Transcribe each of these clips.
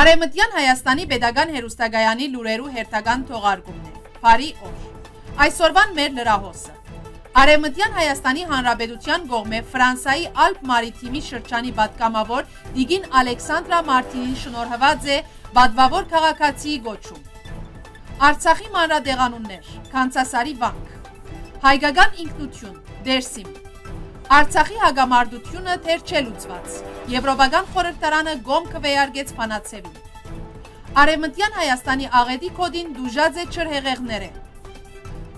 Արեմտյան Հայաստանի Պետական Հերուստագայանի լուրերու հերթական թողարկումն է։ Փարի օր։ Այսօրվան մեր լրահոսը։ Արեմտյան Հայաստանի Հանրապետության գողմե Ֆրանսայի Ալպ Մարիթիմի շրջանի պատգամավոր Դիգին Ալեքսանդրա Մարտինին շնորհված է բադվավոր քաղաքացիի գոչում։ Արցախի մանրադեղանուններ, Կանցասարի վանք։ Հայկական ինքնություն, Դերսիմ Արցախի հագամարդությունը թեր չէ լուծված։ Եվրոպական խորհրդարանը գոմ կվեարգեց փանացևին։ Արևմտյան Հայաստանի աղետի կոդին դուժած է չրհեղեղները։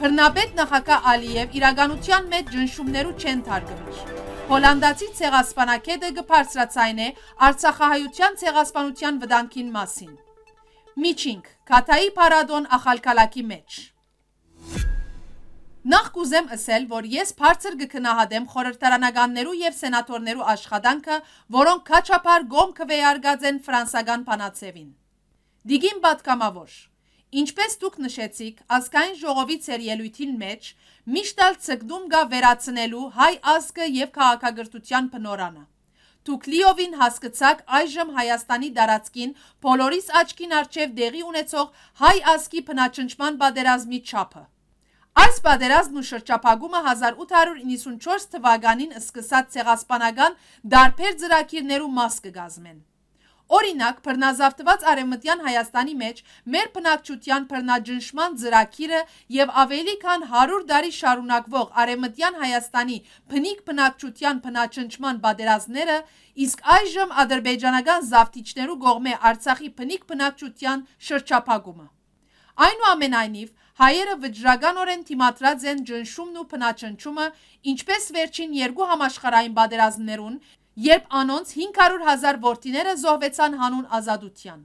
Հռնաբեդ նախագահ Ալիև իրականության մեջ ճնշումներու չեն թարգմիր։ Հոլանդացի ցեղասպանակետը գբարծրացայն է Արցախահայության ցեղասպանության վտանգին մասին։ Միջինք, Կաթայի պարադոն ախալկալակի մեջ։ Նախ կուզեմ ասել, որ ես բարձր կքնահադեմ խորհրդարանականներու եւ սենատորներու աշխատանքը, որոնք քաչապար գոմ կվեարգած են ֆրանսական բանացևին։ Դիգին պատկամավոր։ Ինչպես դուք նշեցիք, ազգային ժողովի ծեր ելույթին մեջ միշտ ալ ցկդում գա վերացնելու հայ ազգը եւ քաղաքագործության բնորանը։ Դուք լիովին հասկացաք այժմ Հայաստանի դարածքին բոլորիս աչքին արջև դեղի ունեցող հայ ազգի փնաճնճման բادرազմի չափը։ Այս պատերազմն ու շրջապագումը 1894 թվականին սկսած ցեղասպանական դարբեր ծրագիրներու մաս կգազմեն։ Օրինակ, բռնազավթված Արևմտյան Հայաստանի մեջ մեր բնակչության բռնաջնշման ծրագիրը եւ ավելի քան 100 տարի շարունակվող Արևմտյան Հայաստանի բնիկ բնակչության բնաճնշման պատերազմները, իսկ այժմ ադրբեջանական զավթիչներու գողմե Արցախի բնիկ բնակչության շրջափակումը։ Այնուամենայնիվ, հայերը վճռականորեն թիմադրած են ջնշումն ու փնաչնչումը, ինչպես վերջին երկու համաշխարհային պատերազմներուն, երբ անոնց 500.000 ворթիները զոհվեցան հանուն ազատության։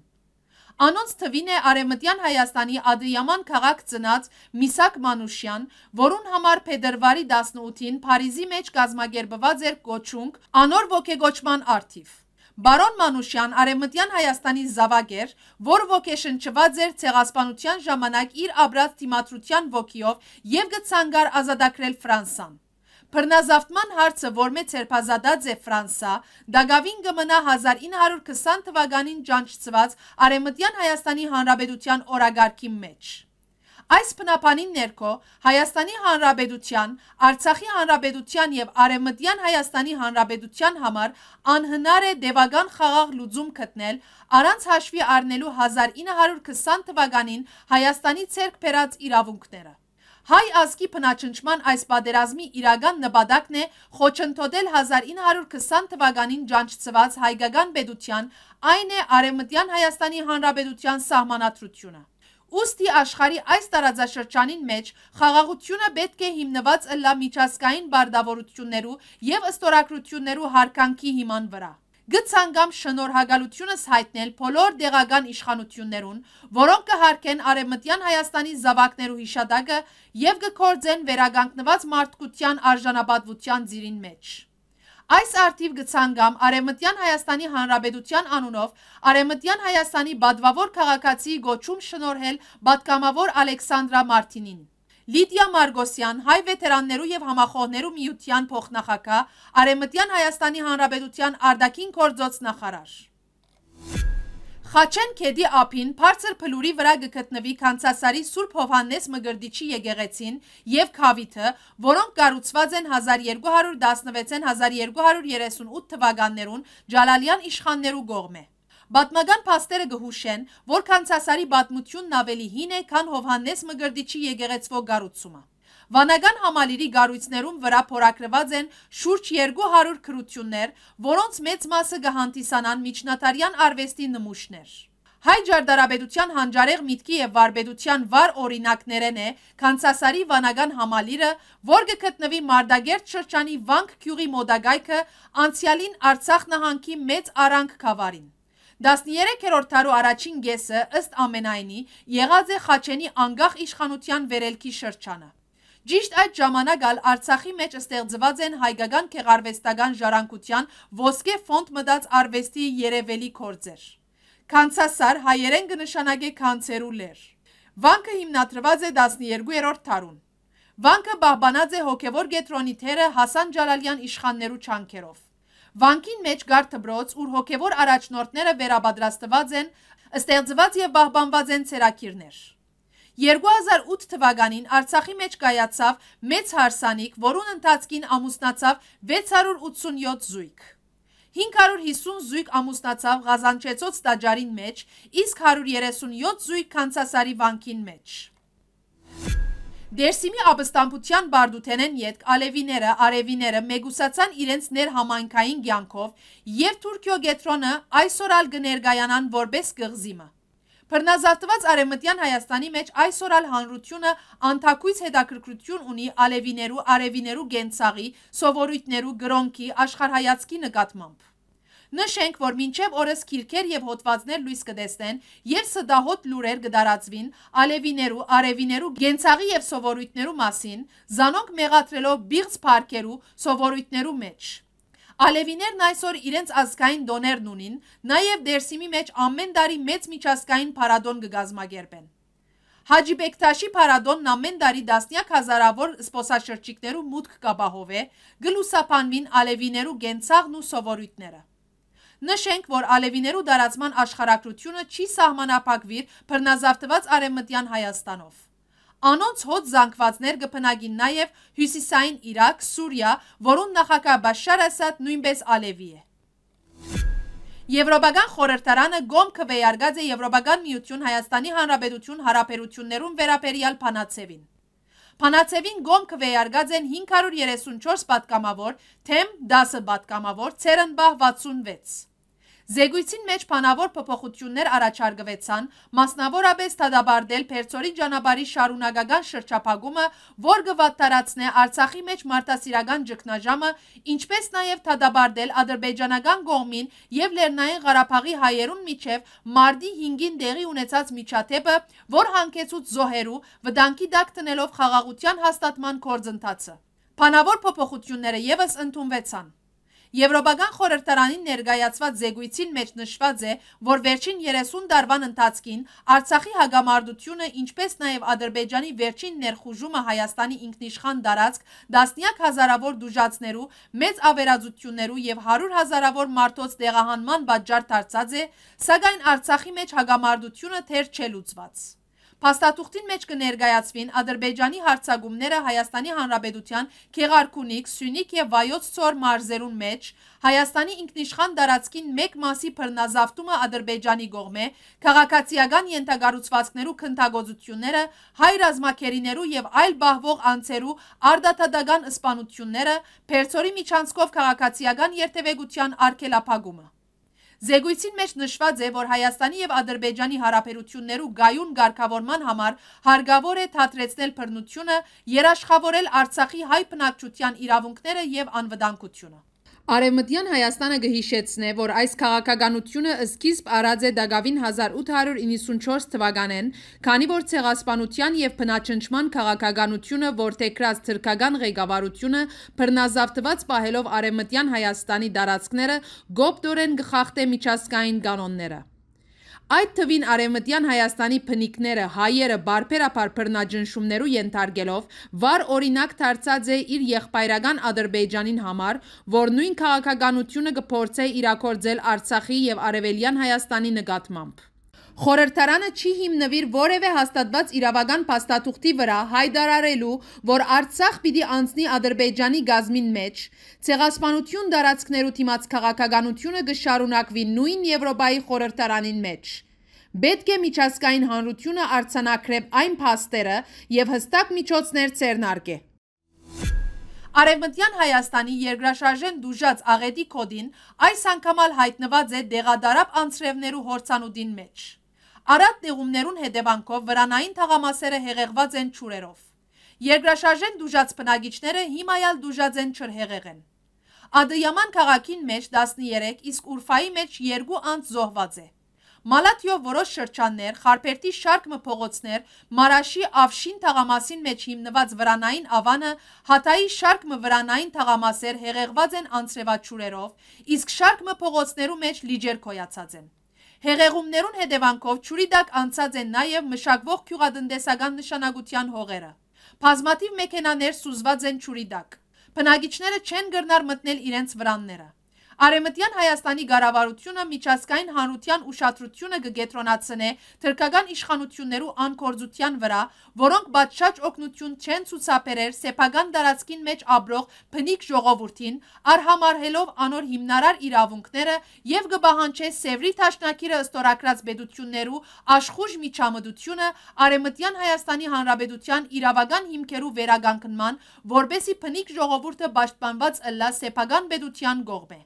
Անոնց թվին է Արևմտյան Հայաստանի Ադրիաման քաղաք ծնած Միսակ Մանուշյան, որուն համար Փետրվարի 18-ին Փարիզի մեջ կազմակերպված էր կոչունք անոր ոգեգոճման արթիվ։ Բարոն Մանուշյան Արևմտյան Հայաստանի զավագեր, որ ոգեշնչված էր ցեղասպանության ժամանակ իր աբրած դիմադրության ոգիով եւ գցանգար ազատագրել Ֆրանսան։ Բռնազավթման հարցը, որ մեծ երբազադած է Ֆրանսա, Դագավին կմնա 1920 թվականին ճանչծված Արևմտյան Հայաստանի Հանրապետության օրագարկի մեջ։ Այս բնապանին ներքո Հայաստանի Հանրապետության, Արցախի Հանրապետության եւ Արևմտյան Հայաստանի Հանրապետության համար անհնար է դևական խաղաղ լուծում գտնել առանց հաշվի առնելու 1920 թվականին Հայաստանի ցերկ բերած իրավունքները։ Հայ ազգի փնաչնչման այս պատերազմի իրական նպատակն է խոչընդոտել 1920 թվականին ջանչցված հայկական պետության, այն է Արևմտյան Հայաստանի Հանրապետության սահմանադրությունը։ Ոստի աշխարի այս տարածաշրջանին մեջ խաղաղությունը պետք է հիմնված ըլլա միջազգային բարդավորություններու եւ ըստորակրություններու հարկանքի հիման վրա։ Գցանգամ շնորհակալությունս հայտնել բոլոր դեղական իշխանություններուն, որոնք կհարկեն Արևմտյան Հայաստանի զավակներու հիշադակը եւ կկործեն վերագանքնված մարդկության արժանապատվության ծիրին մեջ։ Այս արդիվ գցանգամ Արեմտյան Հայաստանի Հանրաբեդության անունով Արեմտյան Հայաստանի բադվավոր քաղաքացի գոչում շնորհել բատկամավոր Ալեքսանդրա Մարտինին։ Լիդիա Մարգոսյան, հայ վետերաններու եւ համախոհներու միության փոխնախագահ, Արեմտյան Հայաստանի Հանրաբեդության արդակին գործոց նախարար։ Խաչեն կեդի ափին բարձր փլուրի վրա գտնվի Կանցասարի Սուրբ Հովհաննես Մգրդիչի եկեղեցին եւ Խավիթը, որոնք կառուցված են 1216-1238 թվականներուն Ջալալյան իշխաններու կողմէ։ Պատմական փաստերը գհուշեն, որ Կանցասարի պատմությունն ավելի հին է, քան Հովհաննես Մգրդիչի եկեղեցվո կառուցումը։ Վանական համալիրի գարույցներում վրա փորագրված են շուրջ 200 քրություններ, որոնց մեծ մասը կհանդիսանան միջնատարյան արվեստի նմուշներ։ Հայ ջարդարաբեդության հանջարեղ միտքի և վարբեդության վար օրինակներեն է կանցասարի վանագան համալիրը, որ գկտնվի մարդագերդ շրջանի վանք կյուղի մոդագայքը անցյալին արցախ նահանքի մեծ առանք կավարին։ 13 երորդ տարու առաջին գեսը ըստ ամենայնի եղած է խաչենի անգախ իշխանության վերելքի շրջանը։ Ճիշտ այդ ժամանակ ալ Արցախի մեջ ստեղծված են հայկական քեղարվեստական ժառանգության ոսկե ֆոնդ մտած արվեստի երևելի կորձեր։ Քանցասար հայերեն կնշանակե քանցերու լեր։ Վանքը հիմնադրված է 12-րդ դարում։ Վանքը բահբանած է հոգևոր գետրոնի թերը Հասան Ջալալյան իշխաններու չանքերով։ Վանքին մեջ գար դբրոց, ուր հոգևոր առաջնորդները վերաբադրաստված են, ստեղծված եւ բահբանված են ցերակիրներ։ 2008 թվականին Արցախի մեջ կայացավ մեծ հարսանիք, որուն ընթացքին ամուսնացավ 687 զույգ։ 550 զույգ ամուսնացավ Ղազանչեցոց տաճարին մեջ, իսկ 137 զույգ Կանցասարի վանքին մեջ։ Դերսիմի ապստամբության բարդութենեն ետք ալևիները, արևիները մեգուսացան իրենց ներ համայնքային գյանքով և թուրկյո գետրոնը այսօր ալ գներգայանան որպես գղզիմը։ Բռնազավթված Արևմտյան Հայաստանի մեջ այսօր ալ հանրությունը անթակույց հետաքրքրություն ունի ալևիներու, արևիներու գենցաղի, սովորույթներու գրոնքի, աշխարհայացքի նկատմամբ։ Նշենք, որ մինչև օրս քիրքեր եւ հոտվածներ լույս կտեսնեն եւ սդահոտ լուրեր կդարածվին ալևիներու, արևիներու, գենցաղի եւ սովորույթներու մասին, զանոնք մեղադրելով բիղծ փարքերու սովորույթներու մեջ։ Ալևիներն այսօր իրենց ազգային դոներն ունին, նաև Դերսիմի մեջ ամեն տարի մեծ միջազգային փառատոն կգազմագերբեն։ Հաջի Բեկտաշի փառատոնն ամեն տարի դասնյակ հազարավոր սպոսաշրջիկներու մուտք կապահովե, գլուսապանվին ալևիներու գենցաղն ու սովորույթները։ Նշենք, որ ալևիներու դարացման աշխարակրությունը չի սահմանապակվիր պրնազավտված արեմմտյան Հայաստանով։ Անոնց հոտ զանգվածներ գպնագին նաև հյուսիսային իրակ, Սուրյա, որուն նախակա բաշար ասատ նույնպես ալևի է։ Եվրոպական խորհրդարանը գոմ կվեյարգած է Եվրոպական միություն Հայաստանի Հանրապետություն հարաբերություններում վերապերյալ Փանացևին։ Փանացևին գոմ կվեյարգած են 534 պատկամավոր, թեմ 10 պատկամավոր, ցերնբահ 66։ Զեկույցին մեջ պանավոր փոփոխություններ առաջարգվեցան, մասնավորապես թադաբարդել Փերծորի ճանապարհի շարունակական շրջափակումը, որ գվատտարացնե Արցախի մեջ մարտահրավերական ճգնաժամը, ինչպես նաև թադաբարդել ադրբեջանական գողմին եւ Լեռնային Ղարաբաղի հայերուն միջև մարտի 5-ին դեղի ունեցած միջաթեպը, որ հանգեցուց զոհերու վտանգի դակ տնելով խաղաղության հաստատման գործընթացը։ Փանավոր փոփոխությունները եւս ընդունվեցան։ Եվրոպական խորհրդարանին ներկայացված զեկույցին մեջ նշված է, որ վերջին 30 տարվան ընթացքին Արցախի հագամարտությունը, ինչպես նաև Ադրբեջանի վերջին ներխուժումը Հայաստանի ինքնիշխան տարածք դասնյակ հազարավոր դուժացներու, մեծ ավերածություններու եւ 100 հազարավոր մարդոց տեղահանման պատճառ դարձած է, սակայն Արցախի մեջ հագամարտությունը թեր չելուցված։ Փաստաթուղթին մեջ կներկայացվին Ադրբեջանի հարցագումները Հայաստանի Հանրապետության Քեղարքունիք, Սյունիք եւ Վայոց Ծոր մարզերուն մեջ, Հայաստանի ինքնիշխան տարածքին մեկ մասի բռնազավթումը Ադրբեջանի կողմ է, քաղաքացիական ենթագառուցվածքներու քննագոզությունները, հայ ռազմակերիներու եւ այլ բահվող անձերու արդատադական սպանությունները, Փերծորի միջանցքով քաղաքացիական երթևեկության արգելափակումը Զեկույցին մեջ նշված է, որ Հայաստանի եւ Ադրբեջանի հարաբերություններու գայուն ղեկավարման համար հարգավոր է թատրեցնել բռնությունը, երաշխավորել Արցախի հայ բնակչության իրավունքները եւ անվտանգությունը։ Արևմտյան Հայաստանը գհիշեցնե, որ այս քաղաքականությունը սկիզբ առած է Դագավին 1894 թվականեն, քանի որ ցեղասպանության եւ փնաչնջման քաղաքականությունը որթեքրած թրքական ղեկավարությունը բռնազավթված պահելով Արևմտյան Հայաստանի տարածքները գոպտորեն գխախտե միջազգային կանոնները։ Այդ թվին արևմտյան Հայաստանի փնիկները, հայերը բարբերաբար բռնաջնշումներու ենթարկելով վառ օրինակ դարձած է իր եղբայրական Ադրբեջանին համար, որ նույն քաղաքականությունը կփորձե իրակորձել Արցախի եւ արևելյան Հայաստանի նկատմամբ։ Խորհրդարանը չի հիմնվիր որևէ հաստատված իրավական փաստաթուղթի վրա հայտարարելու, որ Արցախ պիտի անցնի Ադրբեջանի գազմին մեջ։ Ցեղասպանություն դարածքներու թիմած քաղաքականությունը կշարունակվի նույն Եվրոպայի խորհրդարանին մեջ։ Պետք է միջազգային հանրությունը արցանակրեբ այն փաստերը եւ հստակ միջոցներ ցերնարկե։ Արևմտյան Հայաստանի երկրաշարժեն դուժած աղետի կոդին այս անգամ հայտնված է դեղադարապ անցրևներու հորցանուդին մեջ։ Արատ նեղումներուն հետևանքով վրանային թաղամասերը հեղեղված են չուրերով։ Երգրաշաժեն դուժած պնագիչները հիմայալ դուժած են չրհեղեղ են։ Ադըյաման կաղաքին մեջ 13, իսկ ուրվայի մեջ երգու անց զոհված է։ Մալատյո որոշ շրջաններ, խարպերտի շարկ մպողոցներ, Մարաշի ավշին թաղամասին մեջ հիմնված վրանային ավանը, հատայի շարկ մվրանային թաղամասեր հեղեղված են անցրևաչուրերով, իսկ շարկ մպողոցներու մեջ լիջեր կոյացած են։ Հեղեղումներուն հետևանքով ճուրիդակ անցած են նաև մշակվող քյուղատնտեսական նշանակության հողերը։ Բազմաթիվ մեքենաներ սուզված են ճուրիդակ։ Բնակիչները չեն գրնար մտնել իրենց վրանները։ Արեմտյան Հայաստանի գարավարությունը միջազգային հանրության ուշադրությունը կգետրոնացնե թրկական իշխանություններու անկորձության վրա, որոնք բացշաճ օգնություն չեն ցուցաբերեր սեփական տարածքին մեջ ապրող փնիկ ժողովրդին, արհամարհելով անոր հիմնարար իրավունքները եւ կբահանչե Սևրի Թաշնակիրը ըստորակրած բեդություններու աշխուժ միջամտությունը Արեմտյան Հայաստանի Հանրապետության իրավական հիմքերու վերագանքնման, որբեսի փնիկ ժողովուրդը պաշտպանված ըլլա սեփական պետության գողմ է։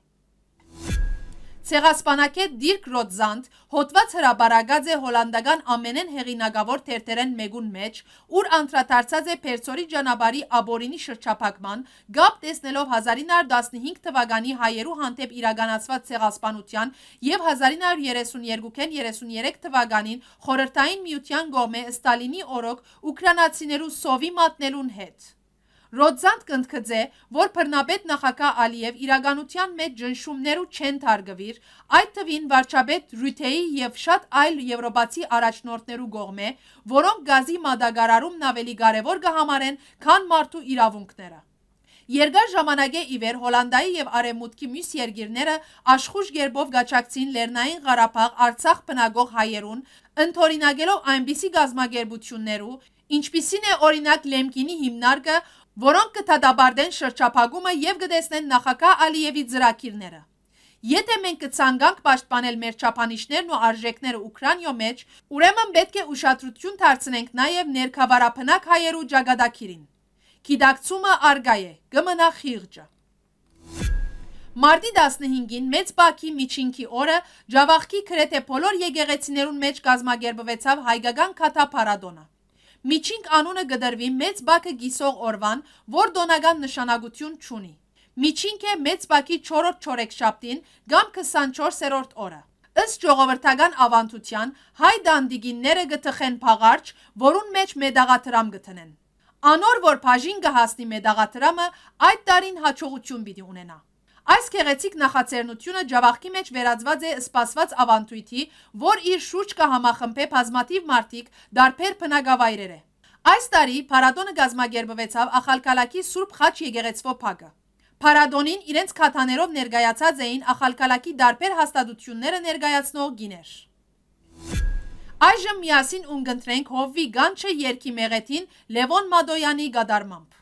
Ցեղասպանակետ Դիրք Ռոդզանդ հոտված հրաբարագած է հոլանդական ամենեն հեղինակավոր թերթերեն մեկուն մեջ, ուր անդրադարձած է Փերծորի ճանապարհի Աբորինի շրջափակման, գապ տեսնելով 1915 թվականի հայերու հանդեպ իրականացված ցեղասպանության եւ 1932-ին 33 թվականին Խորհրդային Միության գոմե Ստալինի օրոք ուկրաինացիներու սովի մատնելուն հետ։ Ռոդզանդ կընդգծե, որ բռնապետ նախագահ Ալիև իրականության մեջ ճնշումներու չեն թարգվիր, այդ թվին վարչապետ Ռյութեի եւ շատ այլ եվրոպացի առաջնորդներու կողմէ, որոնք գազի մատակարարումն ավելի կարևոր կհամարեն, քան մարդու իրավունքները։ Երկար ժամանակ է ի վեր Հոլանդայի եւ Արևմուտքի մյուս երկիրները աշխուժ երբով գաչակցին Լեռնային Ղարաբաղ Արցախ բնակող հայերուն, ընդօրինակելով այնպիսի գազմագերբություններու, ինչպիսին է օրինակ Լեմկինի հիմնարկը, որոնք կթադաբարդեն շրջափակումը եւ կտեսնեն նախագահ Ալիևի ծրագիրները։ Եթե մենք կցանկանք պաշտպանել մեր ճապանիշներն ու արժեքները Ուկրաինայո մեջ, ուրեմն պետք է ուշադրություն դարձնենք նաև ներքավարապնակ հայերու ճակատագիրին։ Գիտակցումը արգա է, կմնա խիղճը։ Մարտի 15-ին Մեծ Բաքվի միջինքի օրը Ջավախքի Քրեթե բոլոր եկեղեցիներուն մեջ կազմակերպվեցավ հայկական քաթա պարադոնը։ Միջինք անունը գդրվի մեծ բակը գիսող օրվան, որ դոնական նշանակություն չունի։ Միջինք է մեծ բակի 4-րդ չորեքշաբթին կամ 24-րդ օրը։ Ըստ ժողովրդական ավանդության հայ դանդիգինները գտխեն փաղարջ, որուն մեջ մեդաղաթրամ գտնեն։ Անոր որ բաժին գահասնի մեդաղաթրամը այդ տարին հաջողություն պիտի ունենա։ Այս կեղեցիկ նախաձեռնությունը ջավախքի մեջ վերածված է սպասված ավանդույթի, որ իր շուրջ կհամախմբե բազմաթիվ մարդիկ դարբեր բնակավայրեր է։ Այս տարի փարատոնը գազմագերբվեցավ Ախալկալակի Սուրբ Խաչ եկեղեցվո փակը։ Փարատոնին իրենց քաթաներով ներկայացած էին Ախալկալակի դարբեր հաստատությունները ներկայացնող գիներ։ Այժմ միասին ունգընտրենք Հովվի Գանչը երկի մեղեթին Լևոն Մադոյանի գադարմամբ։